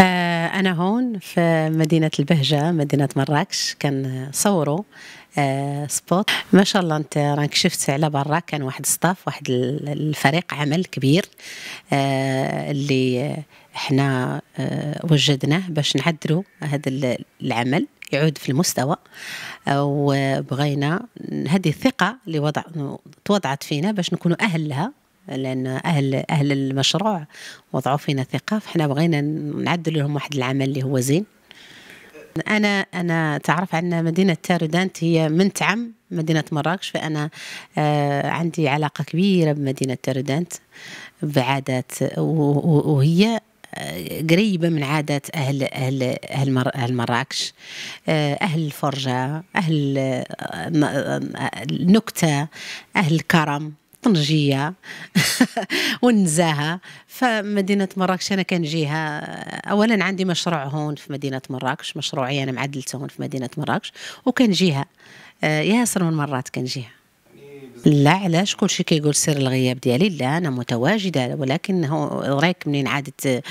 آه، أنا هون في مدينة البهجة مدينة مراكش كان صوروا سبوت آه، ما شاء الله أنت راك شفت على برا كان واحد ستاف واحد الفريق عمل كبير آه، اللي احنا وجدناه باش نعدلوا هذا العمل يعود في المستوى وبغينا هذه الثقة اللي وضع توضعت فينا باش نكونوا أهل لها لان اهل اهل المشروع وضعوا فينا ثقه فاحنا بغينا نعدل لهم واحد العمل اللي هو زين انا انا تعرف عندنا مدينه تاردانت هي تعم مدينه مراكش فانا آه، عندي علاقه كبيره بمدينه تاردانت بعادات وهي آه، قريبة من عادات أهل أهل أهل, مر أهل مراكش آه، أهل الفرجة أهل النكتة أهل الكرم طنجية والنزاهه فمدينه مراكش انا كنجيها اولا عندي مشروع هون في مدينه مراكش مشروعي انا معدلته هون في مدينه مراكش وكنجيها آه، ياسر من مرات كنجيها لا علاش كلشي كيقول سر الغياب ديالي لا انا متواجده ولكن هو رايك منين عادت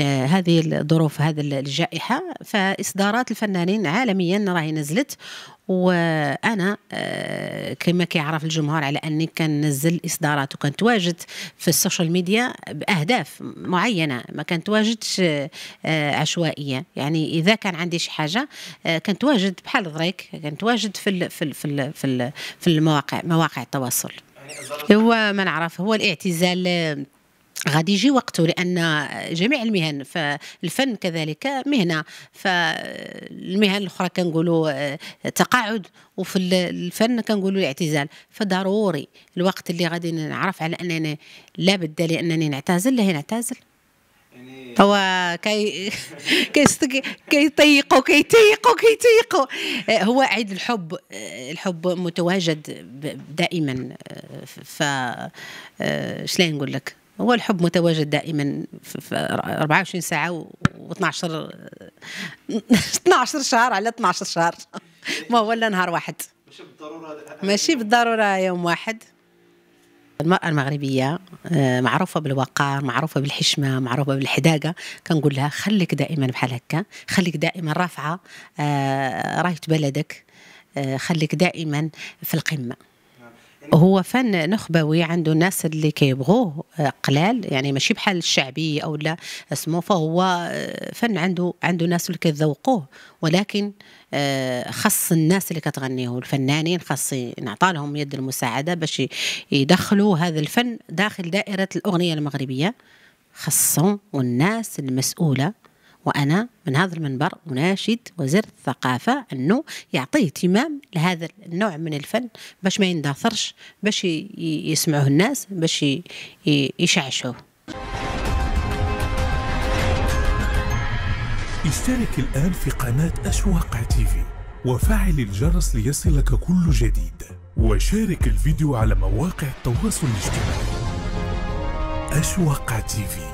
آه، هذه الظروف هذه الجائحة فإصدارات الفنانين عالميا راهي نزلت وانا آه، كما كيعرف الجمهور على اني كننزل اصدارات وكنتواجد في السوشيال ميديا باهداف معينه ما كنتواجدش آه، عشوائيه يعني اذا كان عندي شي حاجه كنتواجد بحال ضريك كنتواجد في الـ في ال في ال في, ال في المواقع مواقع التواصل يعني هو ما نعرف هو الاعتزال غادي يجي وقته لان جميع المهن فالفن كذلك مهنه فالمهن الاخرى كنقولوا آه، تقاعد وفي الفن كنقولوا الاعتزال فضروري الوقت اللي غادي نعرف على انني لا بد لانني نعتزل لا نعتزل هو كي كيطيقوا كيتيقوا كيتيقوا آه، هو عيد الحب آه، الحب متواجد دائما ف شنو نقول لك هو الحب متواجد دائما في 24 ساعه و12 12 شهر على 12 شهر ما هو الا نهار واحد ماشي بالضروره ماشي بالضروره يوم واحد المرأة المغربية آه، معروفة بالوقار معروفة بالحشمة معروفة بالحداقة كنقول لها خليك دائما بحال هكا خليك دائما رافعة آه، راية بلدك آه، خليك دائما في القمة هو فن نخبوي عنده الناس اللي كيبغوه آه، قلال يعني ماشي بحال الشعبي او لا اسمه فهو آه، فن عنده عنده ناس اللي كيذوقوه ولكن آه، خص الناس اللي كتغنيه الفنانين خاص نعطى لهم يد المساعده باش يدخلوا هذا الفن داخل دائره الاغنيه المغربيه خصهم والناس المسؤوله وأنا من هذا المنبر أناشد وزير الثقافة أنه يعطيه اهتمام لهذا النوع من الفن باش ما يندثرش باش يسمعوه الناس باش يشعشوه اشترك الآن في قناة أشواق تيفي وفعل الجرس ليصلك كل جديد وشارك الفيديو على مواقع التواصل الاجتماعي أشواق تيفي